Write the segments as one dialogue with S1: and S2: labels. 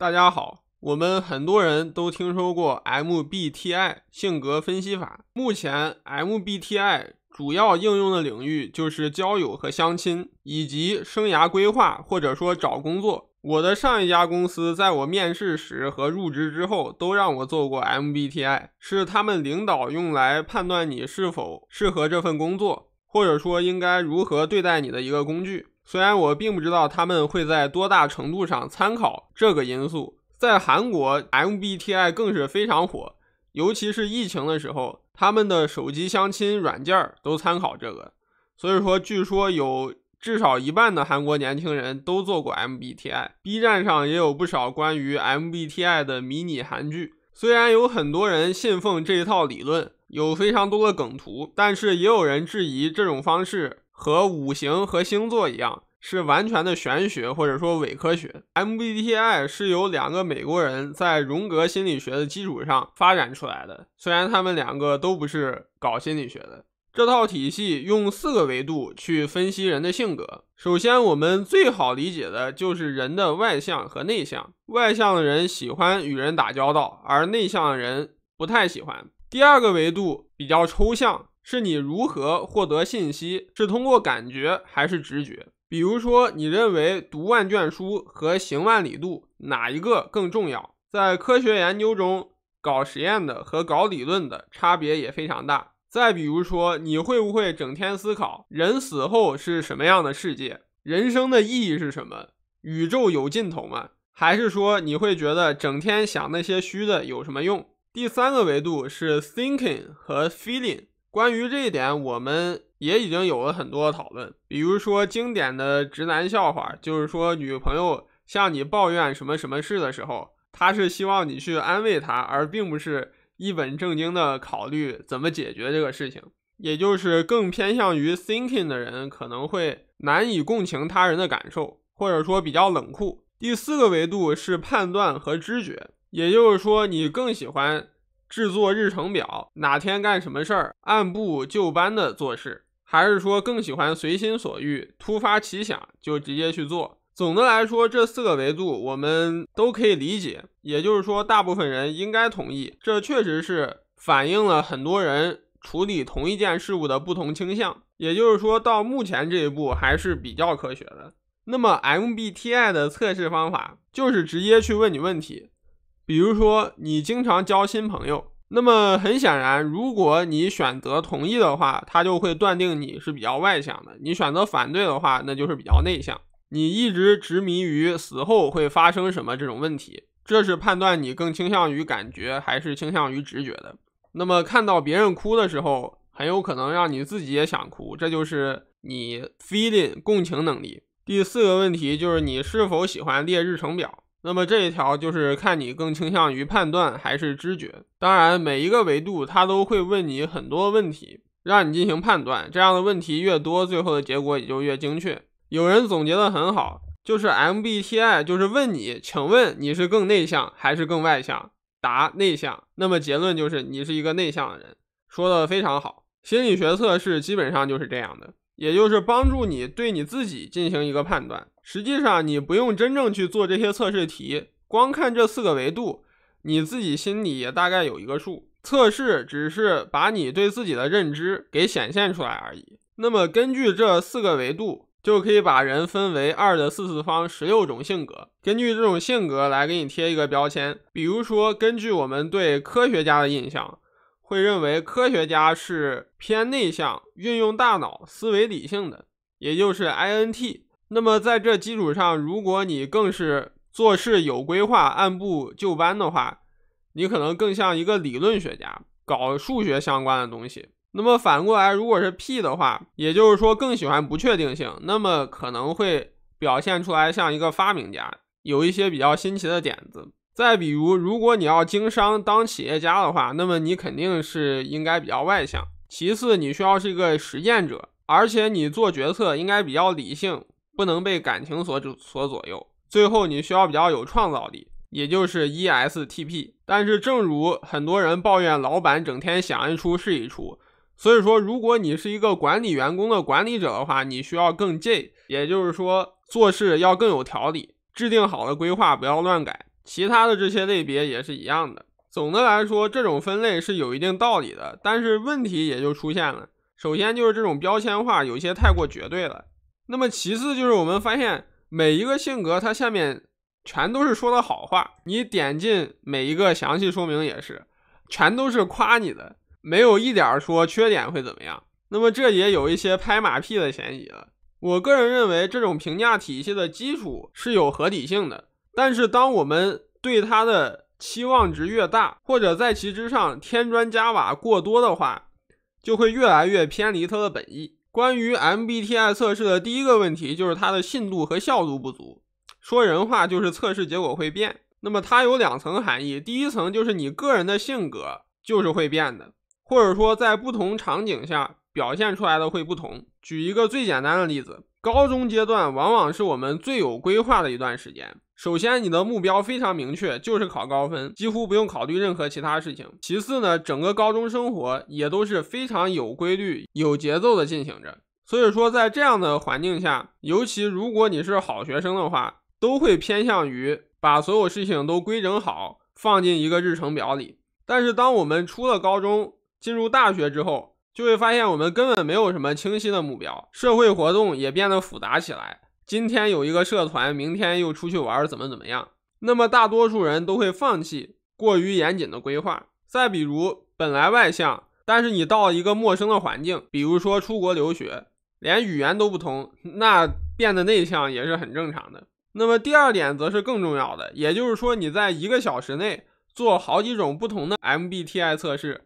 S1: 大家好，我们很多人都听说过 MBTI 性格分析法。目前，MBTI 主要应用的领域就是交友和相亲，以及生涯规划或者说找工作。我的上一家公司在我面试时和入职之后都让我做过 MBTI，是他们领导用来判断你是否适合这份工作，或者说应该如何对待你的一个工具。虽然我并不知道他们会在多大程度上参考这个因素，在韩国 MBTI 更是非常火，尤其是疫情的时候，他们的手机相亲软件儿都参考这个。所以说，据说有至少一半的韩国年轻人都做过 MBTI。B 站上也有不少关于 MBTI 的迷你韩剧。虽然有很多人信奉这一套理论，有非常多的梗图，但是也有人质疑这种方式。和五行和星座一样，是完全的玄学或者说伪科学。MBTI 是由两个美国人在荣格心理学的基础上发展出来的，虽然他们两个都不是搞心理学的。这套体系用四个维度去分析人的性格。首先，我们最好理解的就是人的外向和内向外向的人喜欢与人打交道，而内向的人不太喜欢。第二个维度比较抽象。是你如何获得信息？是通过感觉还是直觉？比如说，你认为读万卷书和行万里路哪一个更重要？在科学研究中，搞实验的和搞理论的差别也非常大。再比如说，你会不会整天思考人死后是什么样的世界？人生的意义是什么？宇宙有尽头吗？还是说你会觉得整天想那些虚的有什么用？第三个维度是 thinking 和 feeling。关于这一点，我们也已经有了很多讨论。比如说，经典的直男笑话，就是说女朋友向你抱怨什么什么事的时候，她是希望你去安慰她，而并不是一本正经的考虑怎么解决这个事情。也就是更偏向于 thinking 的人，可能会难以共情他人的感受，或者说比较冷酷。第四个维度是判断和知觉，也就是说，你更喜欢。制作日程表，哪天干什么事儿，按部就班的做事，还是说更喜欢随心所欲，突发奇想就直接去做？总的来说，这四个维度我们都可以理解，也就是说，大部分人应该同意，这确实是反映了很多人处理同一件事物的不同倾向。也就是说，到目前这一步还是比较科学的。那么，MBTI 的测试方法就是直接去问你问题。比如说，你经常交新朋友，那么很显然，如果你选择同意的话，他就会断定你是比较外向的；你选择反对的话，那就是比较内向。你一直执迷于死后会发生什么这种问题，这是判断你更倾向于感觉还是倾向于直觉的。那么，看到别人哭的时候，很有可能让你自己也想哭，这就是你 feeling 共情能力。第四个问题就是你是否喜欢列日程表。那么这一条就是看你更倾向于判断还是知觉。当然，每一个维度它都会问你很多问题，让你进行判断。这样的问题越多，最后的结果也就越精确。有人总结的很好，就是 MBTI 就是问你，请问你是更内向还是更外向？答内向，那么结论就是你是一个内向的人。说的非常好，心理学测试基本上就是这样的，也就是帮助你对你自己进行一个判断。实际上，你不用真正去做这些测试题，光看这四个维度，你自己心里也大概有一个数。测试只是把你对自己的认知给显现出来而已。那么，根据这四个维度，就可以把人分为二的四次方十六种性格。根据这种性格来给你贴一个标签，比如说，根据我们对科学家的印象，会认为科学家是偏内向、运用大脑、思维理性的，也就是 INT。那么在这基础上，如果你更是做事有规划、按部就班的话，你可能更像一个理论学家，搞数学相关的东西。那么反过来，如果是 P 的话，也就是说更喜欢不确定性，那么可能会表现出来像一个发明家，有一些比较新奇的点子。再比如，如果你要经商当企业家的话，那么你肯定是应该比较外向，其次你需要是一个实践者，而且你做决策应该比较理性。不能被感情所左所左右。最后，你需要比较有创造力，也就是 E S T P。但是，正如很多人抱怨老板整天想一出是一出，所以说，如果你是一个管理员工的管理者的话，你需要更 J，也就是说，做事要更有条理，制定好的规划不要乱改。其他的这些类别也是一样的。总的来说，这种分类是有一定道理的，但是问题也就出现了。首先，就是这种标签化有些太过绝对了。那么其次就是我们发现每一个性格它下面全都是说的好话，你点进每一个详细说明也是，全都是夸你的，没有一点说缺点会怎么样。那么这也有一些拍马屁的嫌疑了。我个人认为这种评价体系的基础是有合理性的，但是当我们对它的期望值越大，或者在其之上添砖加瓦过多的话，就会越来越偏离它的本意。关于 MBTI 测试的第一个问题就是它的信度和效度不足，说人话就是测试结果会变。那么它有两层含义，第一层就是你个人的性格就是会变的，或者说在不同场景下。表现出来的会不同。举一个最简单的例子，高中阶段往往是我们最有规划的一段时间。首先，你的目标非常明确，就是考高分，几乎不用考虑任何其他事情。其次呢，整个高中生活也都是非常有规律、有节奏的进行着。所以说，在这样的环境下，尤其如果你是好学生的话，都会偏向于把所有事情都规整好，放进一个日程表里。但是，当我们出了高中，进入大学之后，就会发现我们根本没有什么清晰的目标，社会活动也变得复杂起来。今天有一个社团，明天又出去玩，怎么怎么样？那么大多数人都会放弃过于严谨的规划。再比如，本来外向，但是你到了一个陌生的环境，比如说出国留学，连语言都不通，那变得内向也是很正常的。那么第二点则是更重要的，也就是说你在一个小时内做好几种不同的 MBTI 测试。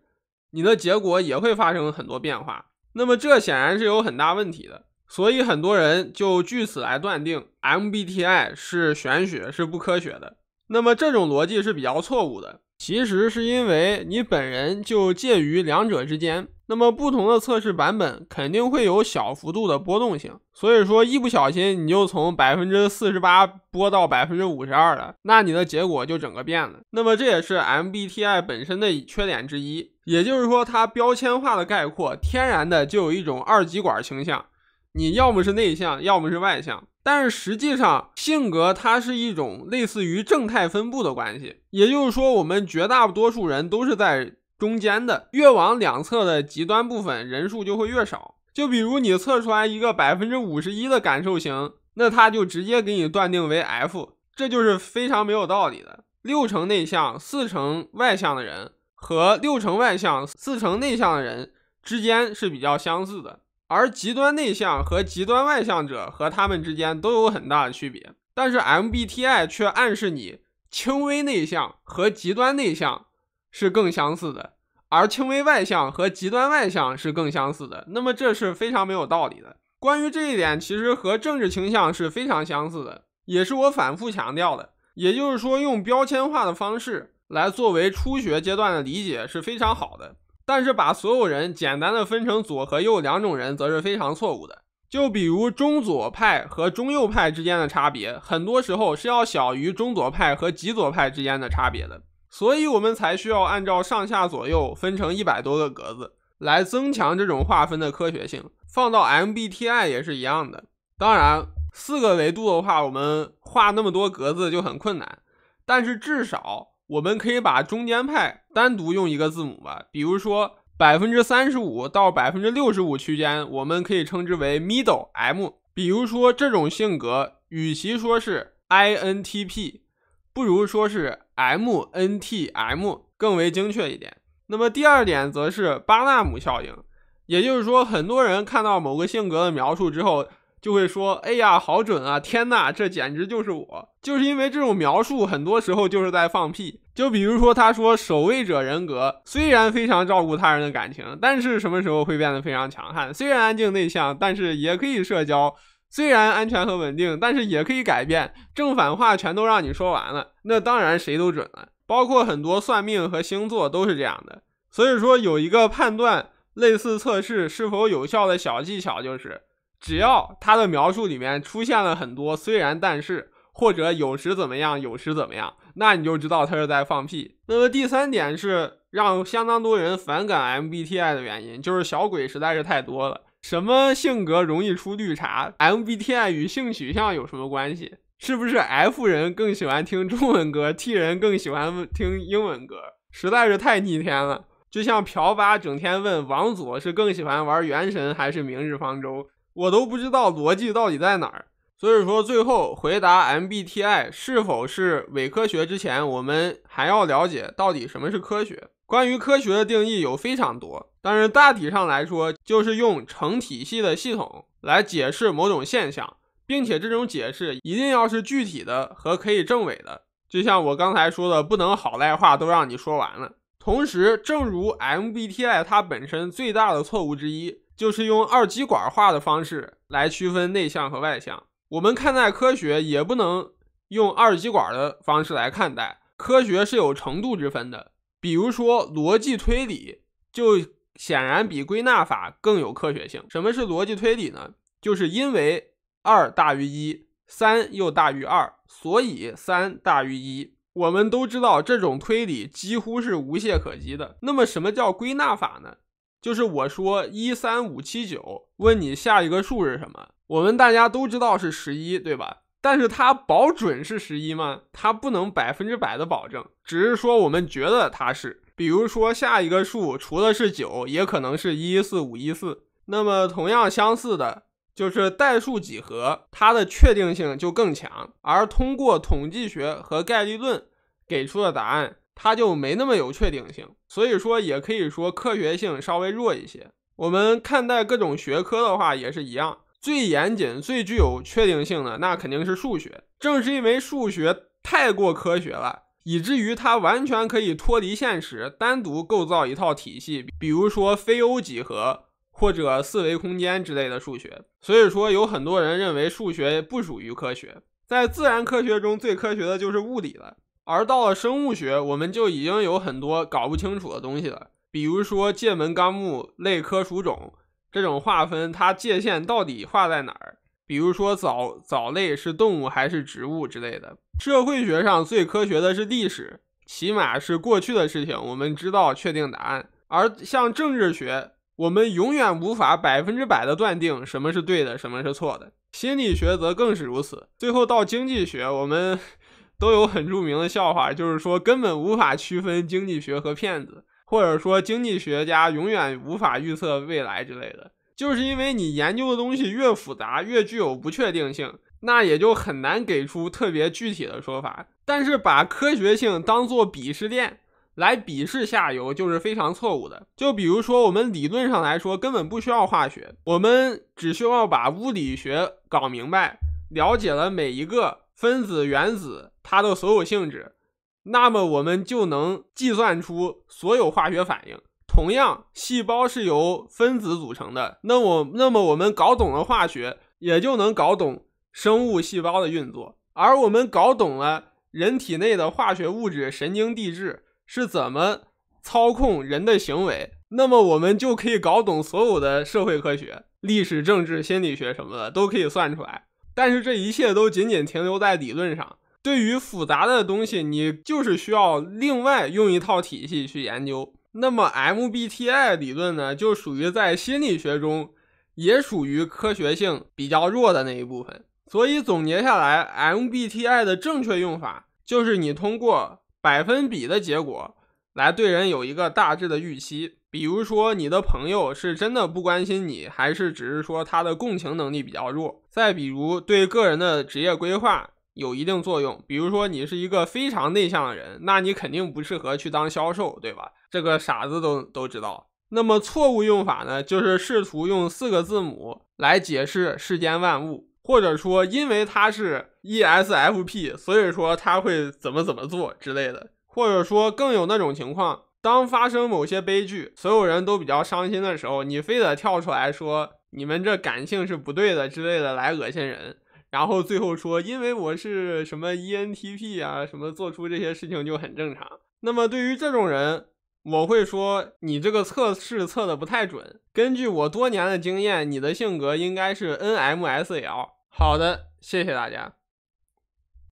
S1: 你的结果也会发生很多变化，那么这显然是有很大问题的，所以很多人就据此来断定 MBTI 是玄学，是不科学的。那么这种逻辑是比较错误的，其实是因为你本人就介于两者之间，那么不同的测试版本肯定会有小幅度的波动性，所以说一不小心你就从百分之四十八波到百分之五十二了，那你的结果就整个变了。那么这也是 MBTI 本身的缺点之一。也就是说，它标签化的概括，天然的就有一种二极管倾向。你要么是内向，要么是外向。但是实际上，性格它是一种类似于正态分布的关系。也就是说，我们绝大多数人都是在中间的，越往两侧的极端部分，人数就会越少。就比如你测出来一个百分之五十一的感受型，那他就直接给你断定为 F，这就是非常没有道理的。六成内向，四成外向的人。和六成外向、四成内向的人之间是比较相似的，而极端内向和极端外向者和他们之间都有很大的区别。但是 MBTI 却暗示你轻微内向和极端内向是更相似的，而轻微外向和极端外向是更相似的。那么这是非常没有道理的。关于这一点，其实和政治倾向是非常相似的，也是我反复强调的。也就是说，用标签化的方式。来作为初学阶段的理解是非常好的，但是把所有人简单的分成左和右两种人，则是非常错误的。就比如中左派和中右派之间的差别，很多时候是要小于中左派和极左派之间的差别的，所以我们才需要按照上下左右分成一百多个格子，来增强这种划分的科学性。放到 MBTI 也是一样的。当然，四个维度的话，我们画那么多格子就很困难，但是至少。我们可以把中间派单独用一个字母吧，比如说百分之三十五到百分之六十五区间，我们可以称之为 middle M。比如说这种性格，与其说是 INTP，不如说是 MNTM 更为精确一点。那么第二点则是巴纳姆效应，也就是说，很多人看到某个性格的描述之后。就会说：“哎呀，好准啊！天哪，这简直就是我！就是因为这种描述，很多时候就是在放屁。就比如说，他说守卫者人格虽然非常照顾他人的感情，但是什么时候会变得非常强悍？虽然安静内向，但是也可以社交；虽然安全和稳定，但是也可以改变。正反话全都让你说完了，那当然谁都准了。包括很多算命和星座都是这样的。所以说，有一个判断类似测试是否有效的小技巧就是。”只要他的描述里面出现了很多“虽然但是”或者“有时怎么样，有时怎么样”，那你就知道他是在放屁。那么第三点是让相当多人反感 MBTI 的原因，就是小鬼实在是太多了。什么性格容易出绿茶？MBTI 与性取向有什么关系？是不是 F 人更喜欢听中文歌，T 人更喜欢听英文歌？实在是太逆天了。就像朴巴整天问王佐是更喜欢玩《原神》还是《明日方舟》。我都不知道逻辑到底在哪儿，所以说最后回答 MBTI 是否是伪科学之前，我们还要了解到底什么是科学。关于科学的定义有非常多，但是大体上来说，就是用成体系的系统来解释某种现象，并且这种解释一定要是具体的和可以证伪的。就像我刚才说的，不能好赖话都让你说完了。同时，正如 MBTI 它本身最大的错误之一。就是用二极管化的方式来区分内向和外向。我们看待科学也不能用二极管的方式来看待，科学是有程度之分的。比如说，逻辑推理就显然比归纳法更有科学性。什么是逻辑推理呢？就是因为二大于一，三又大于二，所以三大于一。我们都知道这种推理几乎是无懈可击的。那么，什么叫归纳法呢？就是我说一三五七九，问你下一个数是什么？我们大家都知道是十一，对吧？但是它保准是十一吗？它不能百分之百的保证，只是说我们觉得它是。比如说下一个数除了是九，也可能是一四五一四。那么同样相似的就是代数几何，它的确定性就更强。而通过统计学和概率论给出的答案。它就没那么有确定性，所以说也可以说科学性稍微弱一些。我们看待各种学科的话也是一样，最严谨、最具有确定性的那肯定是数学。正是因为数学太过科学了，以至于它完全可以脱离现实，单独构造一套体系，比如说非欧几何或者四维空间之类的数学。所以说有很多人认为数学不属于科学，在自然科学中最科学的就是物理了。而到了生物学，我们就已经有很多搞不清楚的东西了，比如说界门纲目类科属种这种划分，它界限到底画在哪儿？比如说藻藻类是动物还是植物之类的。社会学上最科学的是历史，起码是过去的事情，我们知道确定答案。而像政治学，我们永远无法百分之百的断定什么是对的，什么是错的。心理学则更是如此。最后到经济学，我们。都有很著名的笑话，就是说根本无法区分经济学和骗子，或者说经济学家永远无法预测未来之类的，就是因为你研究的东西越复杂，越具有不确定性，那也就很难给出特别具体的说法。但是把科学性当做鄙视链来鄙视下游，就是非常错误的。就比如说，我们理论上来说根本不需要化学，我们只需要把物理学搞明白，了解了每一个。分子、原子，它的所有性质，那么我们就能计算出所有化学反应。同样，细胞是由分子组成的，那我那么我们搞懂了化学，也就能搞懂生物细胞的运作。而我们搞懂了人体内的化学物质神经递质是怎么操控人的行为，那么我们就可以搞懂所有的社会科学、历史、政治、心理学什么的，都可以算出来。但是这一切都仅仅停留在理论上。对于复杂的东西，你就是需要另外用一套体系去研究。那么 MBTI 理论呢，就属于在心理学中也属于科学性比较弱的那一部分。所以总结下来，MBTI 的正确用法就是你通过百分比的结果。来对人有一个大致的预期，比如说你的朋友是真的不关心你，还是只是说他的共情能力比较弱？再比如对个人的职业规划有一定作用，比如说你是一个非常内向的人，那你肯定不适合去当销售，对吧？这个傻子都都知道。那么错误用法呢，就是试图用四个字母来解释世间万物，或者说因为他是 ESFP，所以说他会怎么怎么做之类的。或者说更有那种情况，当发生某些悲剧，所有人都比较伤心的时候，你非得跳出来说你们这感性是不对的之类的来恶心人，然后最后说因为我是什么 ENTP 啊，什么做出这些事情就很正常。那么对于这种人，我会说你这个测试测的不太准，根据我多年的经验，你的性格应该是 NMSL。好的，谢谢大家。